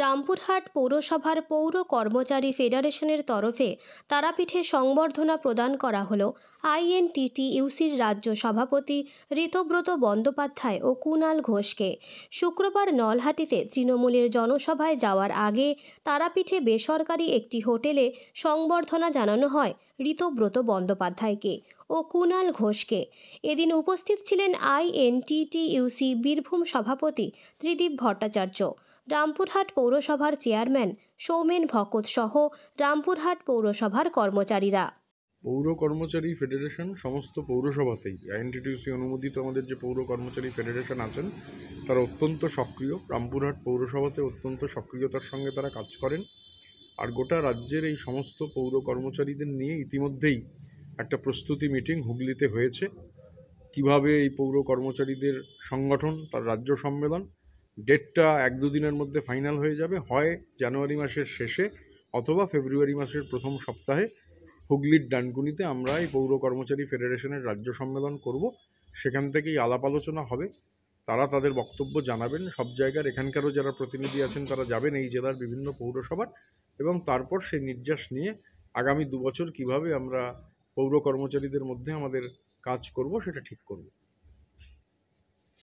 রামপুরহাট পৌরসভার পৌর কর্মচারী ফেডারেশনের তরফে তারাপীঠে সংবর্ধনা প্রদান করা হল আইএনটিটিইউসির রাজ্য সভাপতি ঋতব্রত বন্দ্যোপাধ্যায় ও কুনাল ঘোষকে শুক্রবার নলহাটিতে তৃণমূলের জনসভায় যাওয়ার আগে তারাপীঠে বেসরকারি একটি হোটেলে সংবর্ধনা জানানো হয় ঋতব্রত বন্দ্যোপাধ্যায়কে ও কুনাল ঘোষকে এদিন উপস্থিত ছিলেন আইএনটিটিইউসি বীরভূম সভাপতি ত্রিদীপ ভট্টাচার্য রামপুরহাট পৌরসভার চেয়ারম্যান সৌমেন ভকত সহ রামপুরহাট পৌরসভার কর্মচারীরা পৌর কর্মচারী ফেডারেশন সমস্ত পৌরসভাতেই আইএনটিটিউসি অনুমোদিত আমাদের যে পৌর কর্মচারী ফেডারেশন আছেন তারা অত্যন্ত সক্রিয় রামপুরহাট পৌরসভাতে অত্যন্ত সক্রিয়তার সঙ্গে তারা কাজ করেন আর গোটা রাজ্যের এই সমস্ত পৌর কর্মচারীদের নিয়ে ইতিমধ্যেই একটা প্রস্তুতি মিটিং হুগলিতে হয়েছে কিভাবে এই পৌর কর্মচারীদের সংগঠন তার রাজ্য সম্মেলন ডেটটা এক দুদিনের মধ্যে ফাইনাল হয়ে যাবে হয় জানুয়ারি মাসের শেষে অথবা ফেব্রুয়ারি মাসের প্রথম সপ্তাহে হুগলির ডানকুনিতে আমরা এই পৌর কর্মচারী ফেডারেশনের রাজ্য সম্মেলন করব সেখান থেকেই আলাপ আলোচনা হবে তারা তাদের বক্তব্য জানাবেন সব জায়গার এখানকারও যারা প্রতিনিধি আছেন তারা যাবেন এই জেলার বিভিন্ন পৌরসভার এবং তারপর সেই নির্যাস নিয়ে আগামী দুবছর কিভাবে আমরা পৌর কর্মচারীদের মধ্যে আমাদের কাজ করব সেটা ঠিক করব